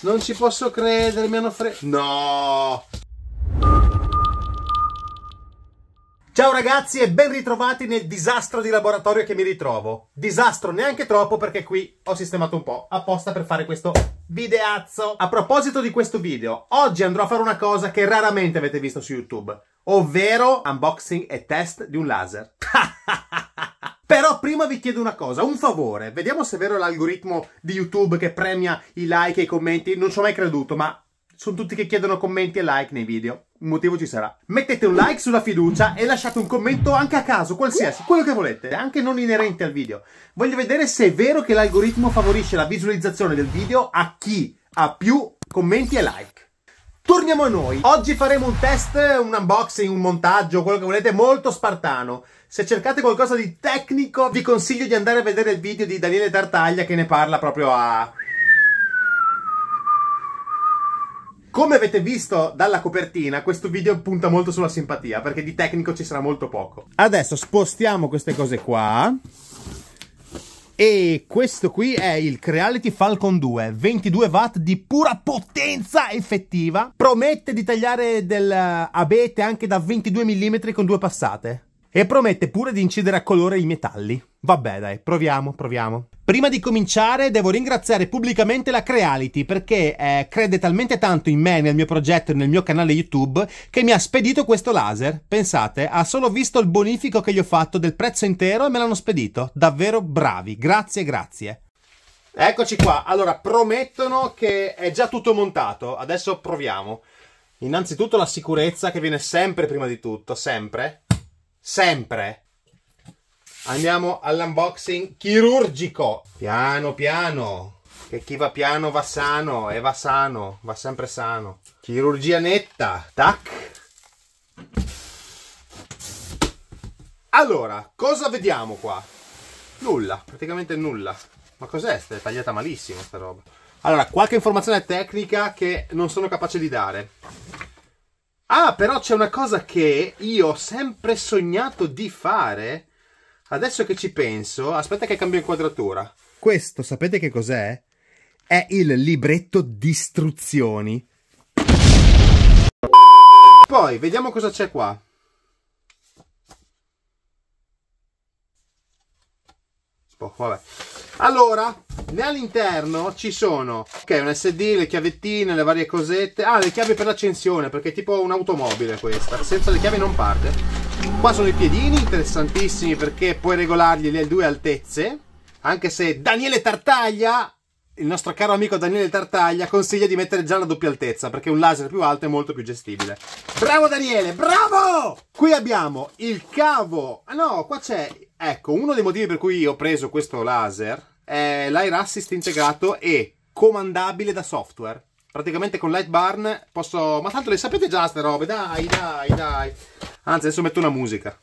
Non ci posso credere, mi hanno fre... No! Ciao ragazzi e ben ritrovati nel disastro di laboratorio che mi ritrovo. Disastro neanche troppo perché qui ho sistemato un po' apposta per fare questo videazzo. A proposito di questo video, oggi andrò a fare una cosa che raramente avete visto su YouTube, ovvero unboxing e test di un laser. Però prima vi chiedo una cosa, un favore, vediamo se è vero l'algoritmo di YouTube che premia i like e i commenti, non ci ho mai creduto, ma sono tutti che chiedono commenti e like nei video, un motivo ci sarà. Mettete un like sulla fiducia e lasciate un commento anche a caso, qualsiasi, quello che volete, anche non inerente al video. Voglio vedere se è vero che l'algoritmo favorisce la visualizzazione del video a chi ha più commenti e like. Torniamo a noi. Oggi faremo un test, un unboxing, un montaggio, quello che volete, molto spartano. Se cercate qualcosa di tecnico, vi consiglio di andare a vedere il video di Daniele Tartaglia che ne parla proprio a... Come avete visto dalla copertina, questo video punta molto sulla simpatia, perché di tecnico ci sarà molto poco. Adesso spostiamo queste cose qua. E questo qui è il Creality Falcon 2, 22 watt di pura potenza effettiva. Promette di tagliare del eh, abete anche da 22 mm con due passate. E promette pure di incidere a colore i metalli. Vabbè dai, proviamo, proviamo. Prima di cominciare devo ringraziare pubblicamente la Creality perché eh, crede talmente tanto in me, nel mio progetto e nel mio canale YouTube che mi ha spedito questo laser. Pensate, ha solo visto il bonifico che gli ho fatto del prezzo intero e me l'hanno spedito. Davvero bravi, grazie, grazie. Eccoci qua, allora promettono che è già tutto montato, adesso proviamo. Innanzitutto la sicurezza che viene sempre prima di tutto, sempre, sempre andiamo all'unboxing chirurgico. Piano piano, che chi va piano va sano e va sano, va sempre sano. Chirurgia netta, tac. Allora, cosa vediamo qua? Nulla, praticamente nulla. Ma cos'è? È tagliata malissimo sta roba. Allora, qualche informazione tecnica che non sono capace di dare. Ah, però c'è una cosa che io ho sempre sognato di fare Adesso che ci penso, aspetta che cambio inquadratura. Questo sapete che cos'è? È il libretto di istruzioni. Poi vediamo cosa c'è qua. Oh, vabbè. Allora, all'interno ci sono ok, un SD, le chiavettine, le varie cosette. Ah, le chiavi per l'accensione, perché è tipo un'automobile questa. Senza le chiavi non parte. Qua sono i piedini, interessantissimi perché puoi regolargli le due altezze, anche se Daniele Tartaglia, il nostro caro amico Daniele Tartaglia, consiglia di mettere già la doppia altezza perché un laser più alto è molto più gestibile. Bravo Daniele, bravo! Qui abbiamo il cavo, ah no, qua c'è, ecco, uno dei motivi per cui ho preso questo laser è l'air assist integrato e comandabile da software praticamente con Light Barn posso... Ma tanto le sapete già ste robe, dai, dai, dai. Anzi, adesso metto una musica.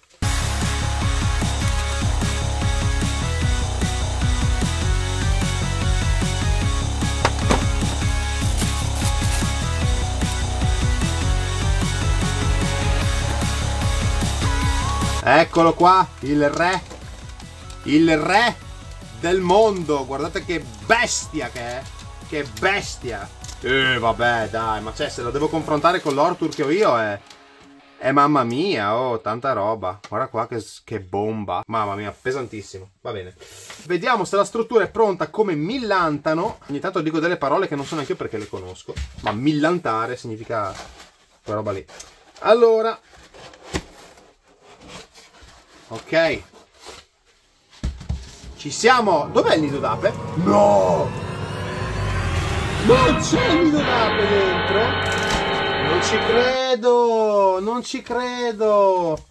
Eccolo qua, il re, il re del mondo, guardate che bestia che è, che bestia! Eh, vabbè, dai, ma cioè, se la devo confrontare con l'Ortur che ho io è... Eh, mamma mia, oh, tanta roba. Guarda qua che, che, bomba. Mamma mia, pesantissimo. Va bene. Vediamo se la struttura è pronta come millantano. Ogni tanto dico delle parole che non so neanche io perché le conosco. Ma millantare significa quella roba lì. Allora. Ok. Ci siamo. Dov'è il nido d'ape? No! Non c'è Milonave dentro! Non ci credo! Non ci credo!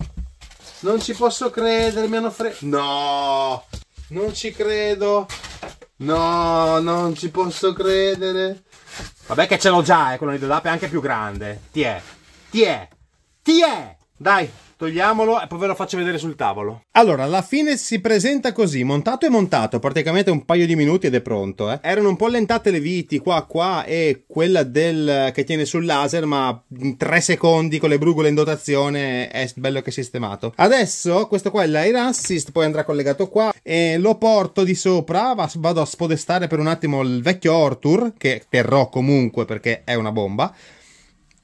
Non ci posso credere, mi hanno fregato! No! Non ci credo! No, non ci posso credere! Vabbè che ce l'ho già, eh, quello di Dodape è anche più grande. Ti è! Ti è! Ti è! Dai, togliamolo e poi ve lo faccio vedere sul tavolo. Allora, alla fine si presenta così, montato e montato, praticamente un paio di minuti ed è pronto. Eh. Erano un po' allentate le viti qua qua e quella del che tiene sul laser, ma in tre secondi con le brugole in dotazione è bello che è sistemato. Adesso questo qua è l'air assist, poi andrà collegato qua e lo porto di sopra, vado a spodestare per un attimo il vecchio Ortur, che terrò comunque perché è una bomba.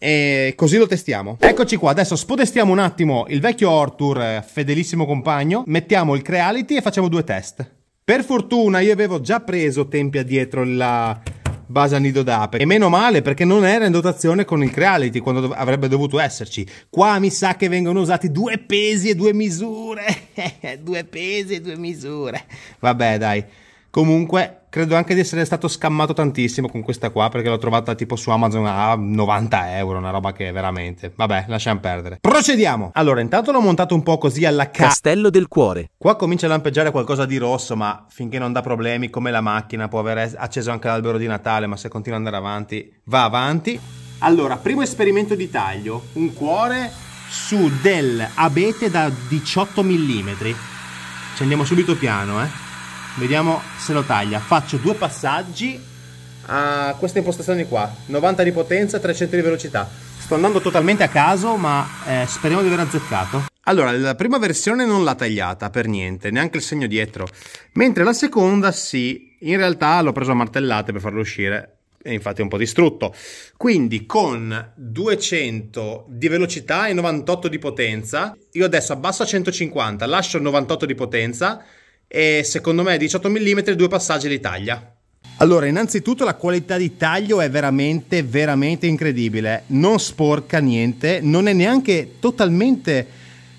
E così lo testiamo. Eccoci qua, adesso spodestiamo un attimo il vecchio Ortur, eh, fedelissimo compagno, mettiamo il Creality e facciamo due test. Per fortuna io avevo già preso tempi addietro la base a nido d'ape e meno male perché non era in dotazione con il Creality quando dov avrebbe dovuto esserci. Qua mi sa che vengono usati due pesi e due misure. due pesi e due misure. Vabbè dai. Comunque, credo anche di essere stato scammato tantissimo con questa qua, perché l'ho trovata tipo su Amazon a 90 euro, una roba che veramente... Vabbè, lasciamo perdere. Procediamo! Allora, intanto l'ho montato un po' così alla ca... Castello del cuore. Qua comincia a lampeggiare qualcosa di rosso, ma finché non dà problemi, come la macchina, può avere acceso anche l'albero di Natale, ma se continua ad andare avanti, va avanti. Allora, primo esperimento di taglio, un cuore su del abete da 18 mm. Ci andiamo subito piano, eh vediamo se lo taglia faccio due passaggi a queste impostazioni qua 90 di potenza 300 di velocità sto andando totalmente a caso ma eh, speriamo di aver azzeccato allora la prima versione non l'ha tagliata per niente neanche il segno dietro mentre la seconda sì in realtà l'ho preso a martellate per farlo uscire e infatti è un po' distrutto quindi con 200 di velocità e 98 di potenza io adesso abbasso a 150 lascio 98 di potenza e secondo me 18 mm due passaggi li taglia. Allora, innanzitutto la qualità di taglio è veramente, veramente incredibile. Non sporca niente, non è neanche totalmente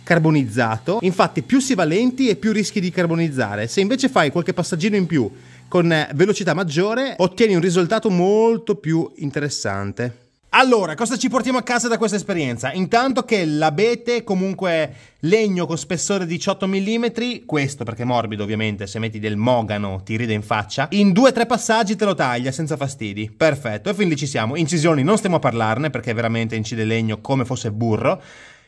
carbonizzato. Infatti, più si va lenti e più rischi di carbonizzare. Se invece fai qualche passaggino in più con velocità maggiore, ottieni un risultato molto più interessante. Allora, cosa ci portiamo a casa da questa esperienza? Intanto che l'abete, comunque legno con spessore 18 mm, questo perché è morbido ovviamente, se metti del mogano ti ride in faccia, in due o tre passaggi te lo taglia senza fastidi. Perfetto, e fin lì ci siamo. Incisioni non stiamo a parlarne perché veramente incide legno come fosse burro.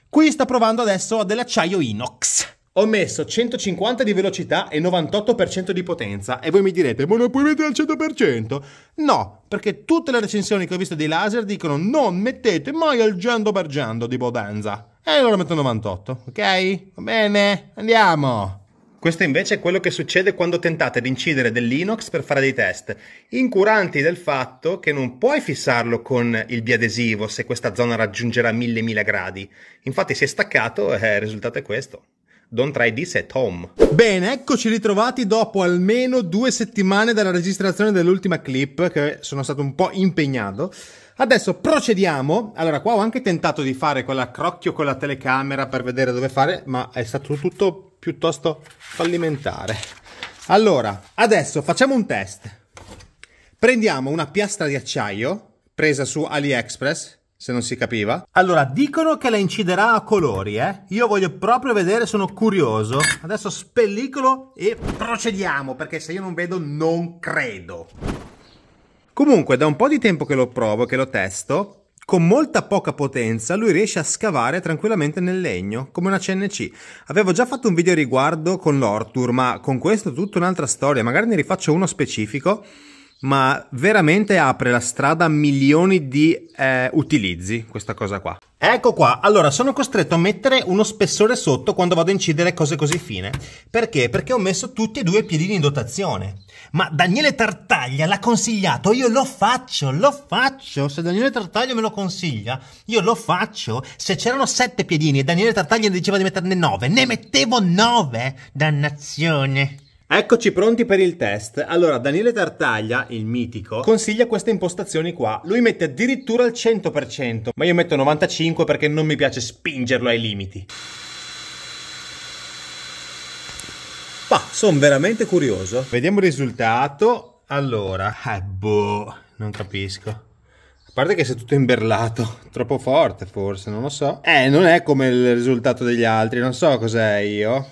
Qui sta provando adesso dell'acciaio inox. Ho messo 150 di velocità e 98% di potenza e voi mi direte ma non puoi mettere al 100%? No, perché tutte le recensioni che ho visto dei laser dicono non mettete mai al giando bargiando di Bodanza. E allora metto 98, ok? Va bene, andiamo. Questo invece è quello che succede quando tentate di incidere dell'inox per fare dei test, incuranti del fatto che non puoi fissarlo con il biadesivo se questa zona raggiungerà 1000-1000 gradi. Infatti si è staccato e eh, il risultato è questo. Don't try this at home. Bene, eccoci ritrovati dopo almeno due settimane dalla registrazione dell'ultima clip, che sono stato un po' impegnato. Adesso procediamo. Allora, qua ho anche tentato di fare quella crocchio con la telecamera per vedere dove fare, ma è stato tutto piuttosto fallimentare. Allora, adesso facciamo un test. Prendiamo una piastra di acciaio presa su AliExpress se non si capiva. Allora, dicono che la inciderà a colori, eh? Io voglio proprio vedere, sono curioso. Adesso spellicolo e procediamo, perché se io non vedo non credo. Comunque, da un po' di tempo che lo provo, che lo testo, con molta poca potenza lui riesce a scavare tranquillamente nel legno, come una CNC. Avevo già fatto un video riguardo con l'Ortur, ma con questo tutta un'altra storia, magari ne rifaccio uno specifico ma veramente apre la strada a milioni di eh, utilizzi questa cosa qua. Ecco qua, allora sono costretto a mettere uno spessore sotto quando vado a incidere cose così fine. Perché? Perché ho messo tutti e due i piedini in dotazione. Ma Daniele Tartaglia l'ha consigliato, io lo faccio, lo faccio. Se Daniele Tartaglia me lo consiglia, io lo faccio. Se c'erano sette piedini e Daniele Tartaglia diceva di metterne nove, ne mettevo nove. Dannazione. Eccoci pronti per il test. Allora, Daniele Tartaglia, il mitico, consiglia queste impostazioni qua. Lui mette addirittura il 100%, ma io metto 95 perché non mi piace spingerlo ai limiti. Ma sono veramente curioso. Vediamo il risultato. Allora, eh, boh, non capisco. A parte che sei tutto imberlato, troppo forte forse, non lo so. Eh, non è come il risultato degli altri, non so cos'è io.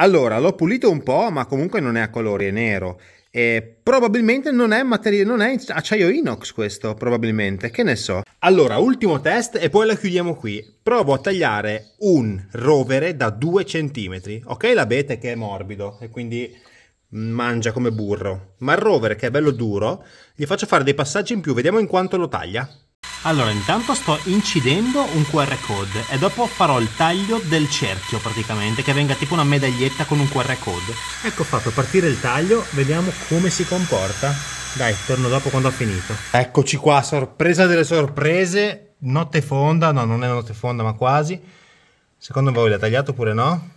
Allora, l'ho pulito un po', ma comunque non è a colori, è nero. E probabilmente non è, materia, non è acciaio inox questo, probabilmente, che ne so. Allora, ultimo test e poi la chiudiamo qui. Provo a tagliare un rovere da 2 cm. Ok, l'abete che è morbido e quindi mangia come burro. Ma il rovere che è bello duro, gli faccio fare dei passaggi in più, vediamo in quanto lo taglia. Allora, intanto sto incidendo un QR code e dopo farò il taglio del cerchio praticamente, che venga tipo una medaglietta con un QR code. Ecco fatto partire il taglio, vediamo come si comporta. Dai, torno dopo quando ho finito. Eccoci qua, sorpresa delle sorprese, notte fonda, no non è notte fonda ma quasi. Secondo voi l'ha tagliato oppure no?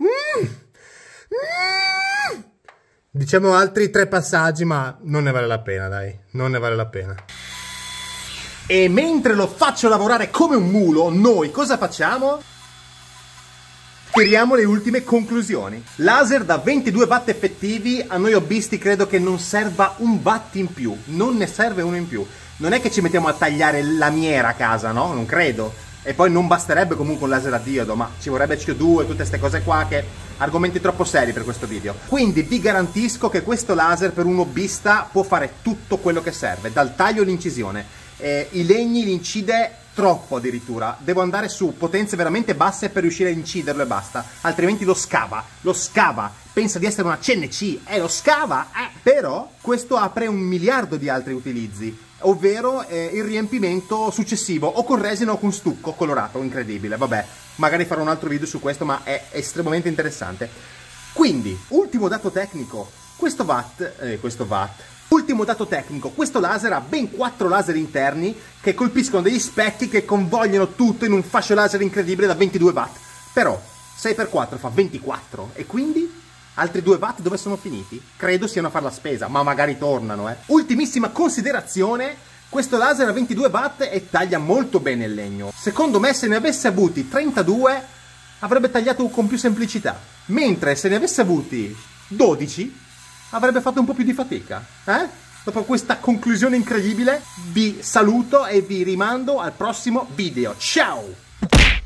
Mm. Mm. Diciamo altri tre passaggi ma non ne vale la pena dai, non ne vale la pena. E mentre lo faccio lavorare come un mulo, noi cosa facciamo? Tiriamo le ultime conclusioni. Laser da 22 watt effettivi, a noi hobbisti credo che non serva un watt in più, non ne serve uno in più. Non è che ci mettiamo a tagliare la miera a casa, no? Non credo. E poi non basterebbe comunque un laser a diodo, ma ci vorrebbe CO2 e tutte queste cose qua che argomenti troppo seri per questo video. Quindi vi garantisco che questo laser per un hobbista può fare tutto quello che serve, dal taglio all'incisione eh, i legni li incide troppo addirittura, devo andare su potenze veramente basse per riuscire a inciderlo e basta, altrimenti lo scava, lo scava, pensa di essere una CNC, eh lo scava, eh. però questo apre un miliardo di altri utilizzi, ovvero eh, il riempimento successivo o con resina o con stucco colorato, incredibile, vabbè, magari farò un altro video su questo ma è estremamente interessante. Quindi, ultimo dato tecnico, questo watt, eh, questo watt. Ultimo dato tecnico, questo laser ha ben 4 laser interni che colpiscono degli specchi che convogliano tutto in un fascio laser incredibile da 22 watt. Però 6x4 fa 24 e quindi altri 2 watt dove sono finiti? Credo siano a far la spesa, ma magari tornano, eh. Ultimissima considerazione, questo laser ha 22 watt e taglia molto bene il legno. Secondo me se ne avesse avuti 32 avrebbe tagliato con più semplicità, mentre se ne avesse avuti 12 avrebbe fatto un po' più di fatica, eh? Dopo questa conclusione incredibile vi saluto e vi rimando al prossimo video. Ciao!